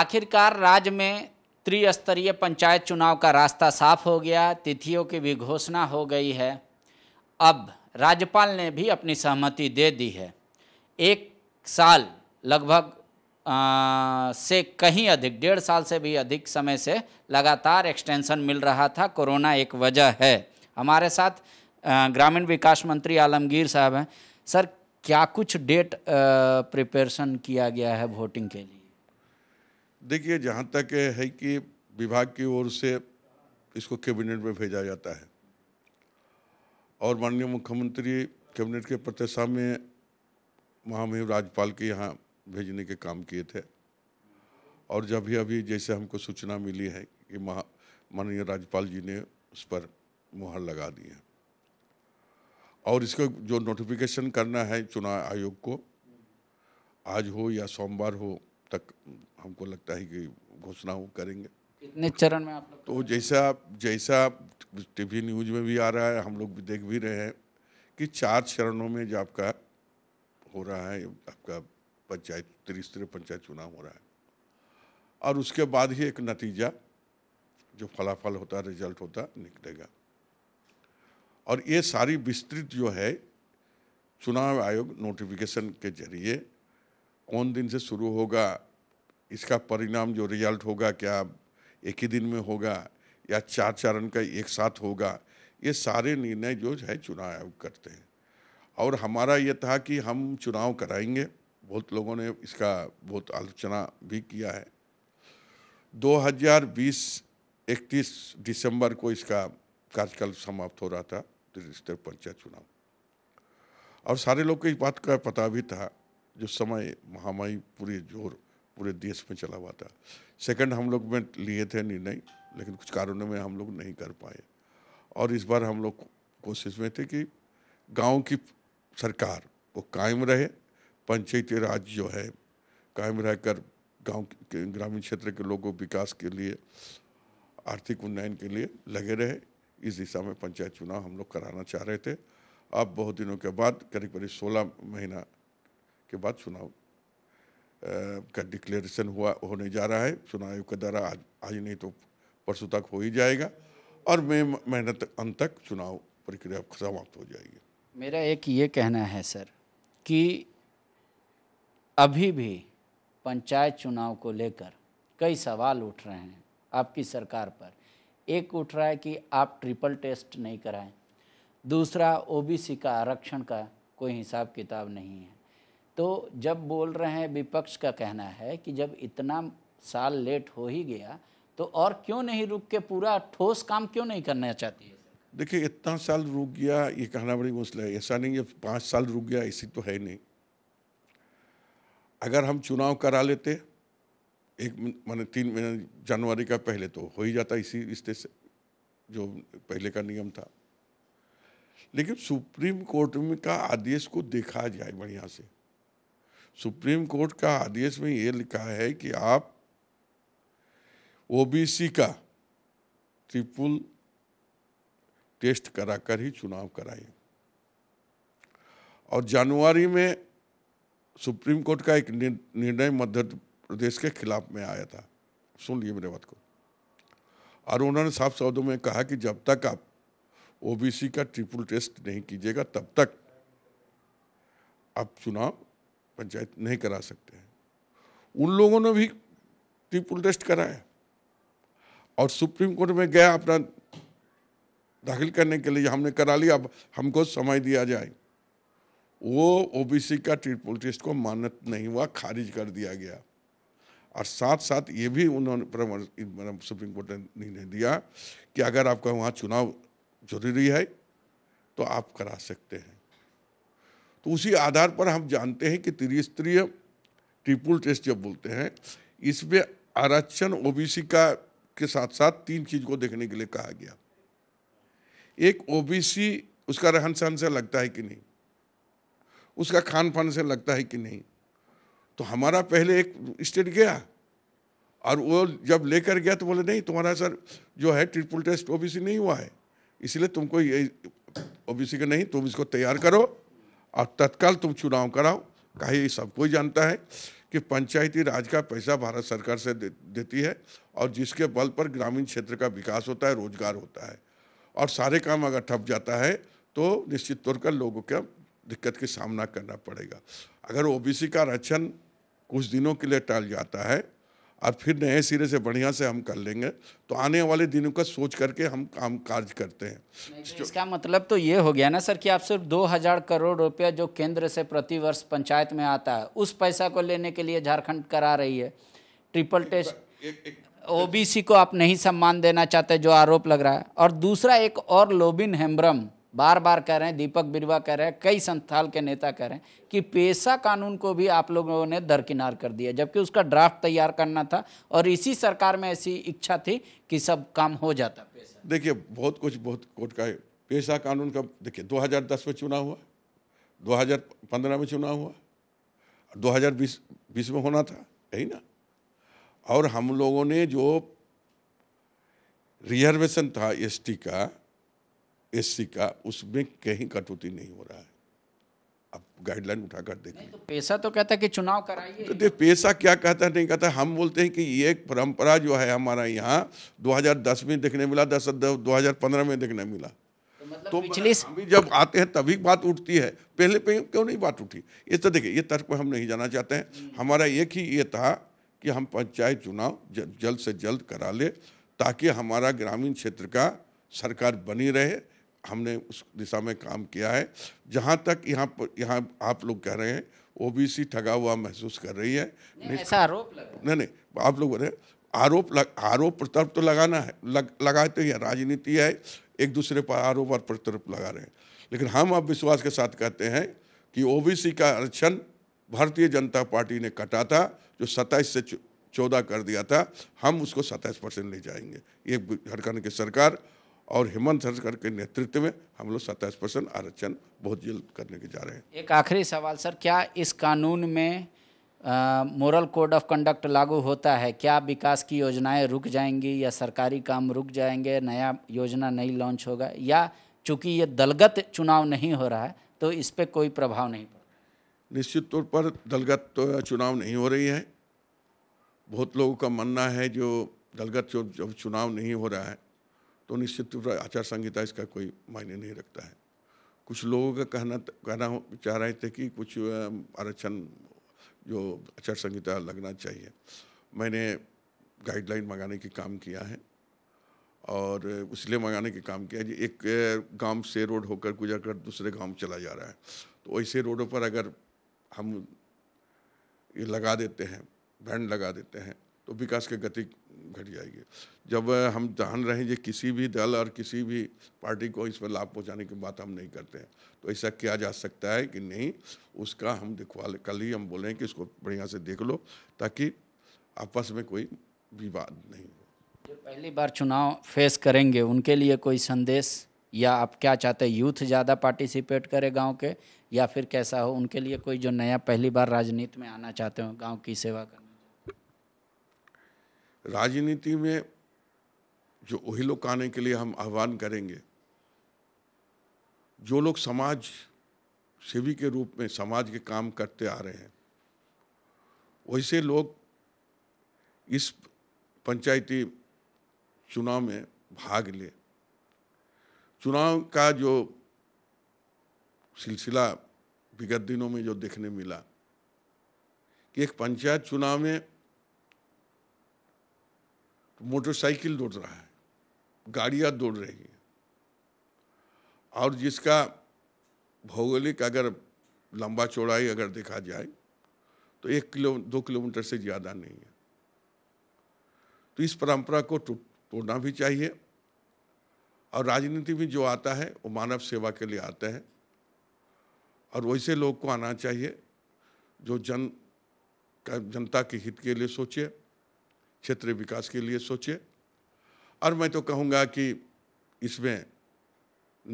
आखिरकार राज्य में त्रिस्तरीय पंचायत चुनाव का रास्ता साफ हो गया तिथियों की भी घोषणा हो गई है अब राज्यपाल ने भी अपनी सहमति दे दी है एक साल लगभग से कहीं अधिक डेढ़ साल से भी अधिक समय से लगातार एक्सटेंशन मिल रहा था कोरोना एक वजह है हमारे साथ ग्रामीण विकास मंत्री आलमगीर साहब हैं सर क्या कुछ डेट प्रिपरेशन किया गया है वोटिंग के लिए देखिए जहाँ तक है कि विभाग की ओर से इसको कैबिनेट में भेजा जाता है और माननीय मुख्यमंत्री कैबिनेट के प्रत्याशा में महामहिम राज्यपाल के यहाँ भेजने के काम किए थे और जब भी अभी जैसे हमको सूचना मिली है कि महा माननीय राज्यपाल जी ने उस पर मुहर लगा दी है और इसको जो नोटिफिकेशन करना है चुनाव आयोग को आज हो या सोमवार हो तक हमको लगता है कि घोषणाओं करेंगे कितने चरण में आप लोग तो जैसा जैसा टीवी न्यूज में भी आ रहा है हम लोग भी देख भी रहे हैं कि चार चरणों में जो आपका हो रहा है आपका पंचायत त्रिस्तरीय पंचायत चुनाव हो रहा है और उसके बाद ही एक नतीजा जो फलाफल होता रिजल्ट होता निकलेगा और ये सारी विस्तृत जो है चुनाव आयोग नोटिफिकेशन के जरिए कौन दिन से शुरू होगा इसका परिणाम जो रिजल्ट होगा क्या एक ही दिन में होगा या चार चरण का एक साथ होगा ये सारे निर्णय जो है चुनाव आयोग करते हैं और हमारा ये था कि हम चुनाव कराएंगे बहुत लोगों ने इसका बहुत आलोचना भी किया है 2020 31 दिसंबर को इसका कार्यकाल समाप्त हो रहा था त्रिस्तर पंचायत चुनाव और सारे लोग को इस बात का पता भी था जो समय महामारी पूरे जोर पूरे देश में चला हुआ था सेकंड हम लोग में लिए थे निर्णय लेकिन कुछ कारणों में हम लोग नहीं कर पाए और इस बार हम लोग कोशिश में थे कि गांव की सरकार वो कायम रहे पंचायती राज जो है कायम रहकर गांव के ग्रामीण क्षेत्र के लोगों विकास के लिए आर्थिक उन्नयन के लिए लगे रहे इस दिशा में पंचायत चुनाव हम लोग कराना चाह रहे थे अब बहुत दिनों के बाद करीब करीब सोलह महीना के बाद चुनाव का डिक्लेरेशन हुआ होने जा रहा है चुनाव का दौरा आज आज नहीं तो परसों तक हो ही जाएगा और मई महीने तक अंत तक चुनाव प्रक्रिया समाप्त हो जाएगी मेरा एक ये कहना है सर कि अभी भी पंचायत चुनाव को लेकर कई सवाल उठ रहे हैं आपकी सरकार पर एक उठ रहा है कि आप ट्रिपल टेस्ट नहीं कराएं दूसरा ओबीसी का आरक्षण का कोई हिसाब किताब नहीं है तो जब बोल रहे हैं विपक्ष का कहना है कि जब इतना साल लेट हो ही गया तो और क्यों नहीं रुक के पूरा ठोस काम क्यों नहीं करना चाहती है देखिए इतना साल रुक गया ये कहना बड़ी मुश्किल है ऐसा नहीं है पाँच साल रुक गया ऐसी तो है नहीं अगर हम चुनाव करा लेते एक मैंने तीन महीने जनवरी का पहले तो हो ही जाता इसी रिश्ते से जो पहले का नियम था लेकिन सुप्रीम कोर्ट में का आदेश को देखा जाए बढ़िया से सुप्रीम कोर्ट का आदेश में ये लिखा है कि आप ओबीसी का ट्रिपल टेस्ट कराकर ही चुनाव कराइए और जनवरी में सुप्रीम कोर्ट का एक निर्णय मध्य प्रदेश के खिलाफ में आया था सुन लिए मेरे बात को और उन्होंने साफ शब्दों में कहा कि जब तक आप ओबीसी का ट्रिपल टेस्ट नहीं कीजिएगा तब तक आप चुनाव पंचायत नहीं करा सकते हैं उन लोगों ने भी ट्रिपल टेस्ट कराया और सुप्रीम कोर्ट में गया अपना दाखिल करने के लिए हमने करा लिया अब हमको समय दिया जाए वो ओबीसी का ट्रिपल टेस्ट को मानत नहीं हुआ खारिज कर दिया गया और साथ साथ ये भी उन्होंने सुप्रीम कोर्ट ने निर्णय दिया कि अगर आपका वहाँ चुनाव जरूरी है तो आप करा सकते हैं तो उसी आधार पर हम जानते हैं कि त्रिस्तरीय ट्रिपुल टेस्ट जब बोलते हैं इसमें आरक्षण ओबीसी का के साथ साथ तीन चीज को देखने के लिए कहा गया एक ओबीसी उसका रहन सहन से लगता है कि नहीं उसका खान पान से लगता है कि नहीं तो हमारा पहले एक स्टेट गया और वो जब लेकर गया तो बोले नहीं तुम्हारा सर जो है ट्रिपल टेस्ट ओबीसी नहीं हुआ है इसलिए तुमको ये ओबीसी का नहीं तुम इसको तैयार करो और तत्काल तुम चुनाव कराओ कहा सब कोई जानता है कि पंचायती राज का पैसा भारत सरकार से दे, देती है और जिसके बल पर ग्रामीण क्षेत्र का विकास होता है रोजगार होता है और सारे काम अगर ठप जाता है तो निश्चित तौर पर लोगों का दिक्कत का सामना करना पड़ेगा अगर ओबीसी का आरक्षण कुछ दिनों के लिए टल जाता है और फिर नए सिरे से बढ़िया से हम कर लेंगे तो आने वाले दिनों का सोच करके हम काम कार्य करते हैं इसका मतलब तो ये हो गया ना सर कि आप सिर्फ दो हजार करोड़ रुपया जो केंद्र से प्रतिवर्ष पंचायत में आता है उस पैसा को लेने के लिए झारखंड करा रही है ट्रिपल टेस्ट ओबीसी को आप नहीं सम्मान देना चाहते जो आरोप लग रहा है और दूसरा एक और लोबिन हेम्ब्रम बार बार कह रहे हैं दीपक बिरवा कह रहे हैं कई संस्थान के नेता कह रहे हैं कि पेशा कानून को भी आप लोगों ने दरकिनार कर दिया जबकि उसका ड्राफ्ट तैयार करना था और इसी सरकार में ऐसी इच्छा थी कि सब काम हो जाता देखिए बहुत कुछ बहुत कोर्ट का पेशा कानून का देखिए 2010 में चुनाव हुआ 2015 में चुनाव हुआ दो बीस में होना था यही ना और हम लोगों ने जो रिजर्वेशन था एस का एससी का उसमें कहीं कटौती नहीं हो रहा है अब गाइडलाइन उठाकर देख तो पैसा तो कहता है कि चुनाव कराइए तो देख पैसा क्या कहता है नहीं कहता हम बोलते हैं कि ये एक परंपरा जो है हमारा यहाँ 2010 में देखने मिला दस दो में देखने मिला तो, मतलब तो अभी जब आते हैं तभी बात उठती है पहले पे क्यों नहीं बात उठी ये तो देखिए ये तर्क पर हम नहीं जाना चाहते हैं हम्म। हमारा एक ही ये था कि हम पंचायत चुनाव जल्द से जल्द करा ले ताकि हमारा ग्रामीण क्षेत्र का सरकार बनी रहे हमने उस दिशा में काम किया है जहाँ तक यहाँ पर यहाँ आप लोग कह रहे हैं ओबीसी ठगा हुआ महसूस कर रही है नहीं ऐसा आरोप नहीं नहीं आप लोग बोले आरोप लग, आरोप प्रतर्प तो लगाना है लग, लगाते ही राजनीति है एक दूसरे पर आरोप और प्रतर्प लगा रहे हैं लेकिन हम अब विश्वास के साथ कहते हैं कि ओबीसी का आरक्षण भारतीय जनता पार्टी ने कटा था जो सत्ताईस से चौदह कर दिया था हम उसको सत्ताईस परसेंट ले जाएंगे ये झारखंड की सरकार और हेमंत सरकार के नेतृत्व में हम लोग सत्ताईस परसेंट आरक्षण बहुत जल्द करने के जा रहे हैं एक आखिरी सवाल सर क्या इस कानून में मोरल कोड ऑफ कंडक्ट लागू होता है क्या विकास की योजनाएं रुक जाएंगी या सरकारी काम रुक जाएंगे नया योजना नहीं लॉन्च होगा या चूंकि ये दलगत चुनाव नहीं हो रहा है तो इस पर कोई प्रभाव नहीं पड़ निश्चित तौर पर दलगत तो चुनाव नहीं हो रही है बहुत लोगों का मानना है जो दलगत जब चुनाव नहीं हो रहा है तो निश्चित रूप से आचार संहिता इसका कोई मायने नहीं रखता है कुछ लोगों का कहना कहना चाह रहे थे कि कुछ आरक्षण जो आचार संहिता लगना चाहिए मैंने गाइडलाइन मंगाने के काम किया है और इसलिए मंगाने के काम किया जी एक गांव से रोड होकर गुजर कर दूसरे गांव चला जा रहा है तो ऐसे रोडों पर अगर हम ये लगा देते हैं बैंड लगा देते हैं तो विकास की गति घट जाएगी जब हम जान रहे हैं कि किसी भी दल और किसी भी पार्टी को इसमें लाभ पहुंचाने की बात हम नहीं करते हैं तो ऐसा किया जा सकता है कि नहीं उसका हम देखभाल कल ही हम बोलें कि इसको बढ़िया से देख लो ताकि आपस में कोई विवाद नहीं हो जो पहली बार चुनाव फेस करेंगे उनके लिए कोई संदेश या आप क्या चाहते हैं यूथ ज़्यादा पार्टिसिपेट करे गांव के या फिर कैसा हो उनके लिए कोई जो नया पहली बार राजनीति में आना चाहते हो गांव की सेवा करना राजनीति में जो वही लोग आने के लिए हम आह्वान करेंगे जो लोग समाज सेवी के रूप में समाज के काम करते आ रहे हैं वैसे लोग इस पंचायती चुनाव में भाग ले चुनाव का जो सिलसिला विगत दिनों में जो देखने मिला कि एक पंचायत चुनाव में मोटरसाइकिल दौड़ रहा है गाड़ियाँ दौड़ रही हैं और जिसका भौगोलिक अगर लंबा चौड़ाई अगर देखा जाए तो एक किलो दो किलोमीटर से ज़्यादा नहीं है तो इस परंपरा को तो तोड़ना भी चाहिए और राजनीति में जो आता है वो मानव सेवा के लिए आता है और वैसे लोग को आना चाहिए जो जन का जनता के हित के लिए सोचे क्षेत्रीय विकास के लिए सोचिए और मैं तो कहूँगा कि इसमें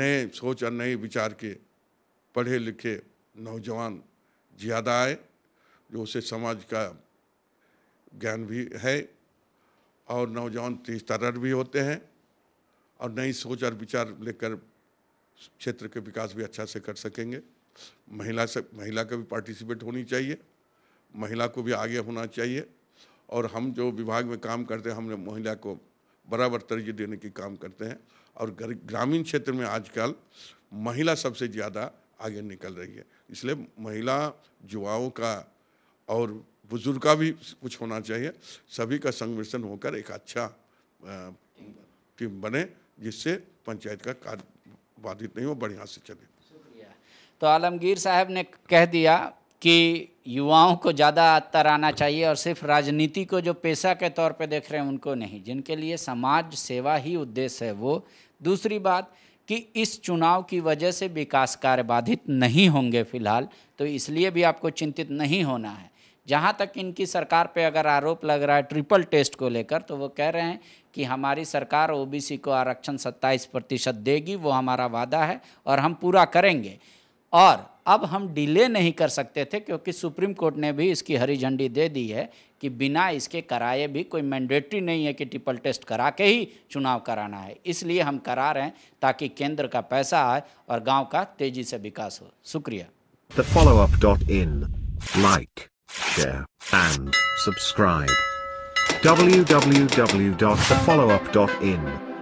नए सोच और नए विचार के पढ़े लिखे नौजवान ज़्यादा आए जो उसे समाज का ज्ञान भी है और नौजवान तेज तरर भी होते हैं और नई सोच और विचार लेकर क्षेत्र के विकास भी अच्छा से कर सकेंगे महिला से महिला का भी पार्टिसिपेट होनी चाहिए महिला को भी आगे होना चाहिए और हम जो विभाग में काम करते हैं हमने महिला को बराबर तरजीह देने की काम करते हैं और ग्रामीण क्षेत्र में आजकल महिला सबसे ज़्यादा आगे निकल रही है इसलिए महिला युवाओं का और बुजुर्ग का भी कुछ होना चाहिए सभी का संमिश्रण होकर एक अच्छा टीम बने जिससे पंचायत का कार्य बाधित नहीं हो बढ़िया से चले तो आलमगीर साहब ने कह दिया कि युवाओं को ज़्यादा अतर आना चाहिए और सिर्फ राजनीति को जो पेशा के तौर पे देख रहे हैं उनको नहीं जिनके लिए समाज सेवा ही उद्देश्य है वो दूसरी बात कि इस चुनाव की वजह से विकास कार्य बाधित नहीं होंगे फिलहाल तो इसलिए भी आपको चिंतित नहीं होना है जहाँ तक इनकी सरकार पे अगर आरोप लग रहा है ट्रिपल टेस्ट को लेकर तो वो कह रहे हैं कि हमारी सरकार ओबीसी को आरक्षण 27 प्रतिशत देगी वो हमारा वादा है और हम पूरा करेंगे और अब हम डिले नहीं कर सकते थे क्योंकि सुप्रीम कोर्ट ने भी इसकी हरी झंडी दे दी है कि बिना इसके कराए भी कोई मैंडेटरी नहीं है कि ट्रिपल टेस्ट करा के ही चुनाव कराना है इसलिए हम करा रहे हैं ताकि केंद्र का पैसा आए और गांव का तेजी से विकास हो शुक्रिया the follow up dot in like share and subscribe www.thefollowup.in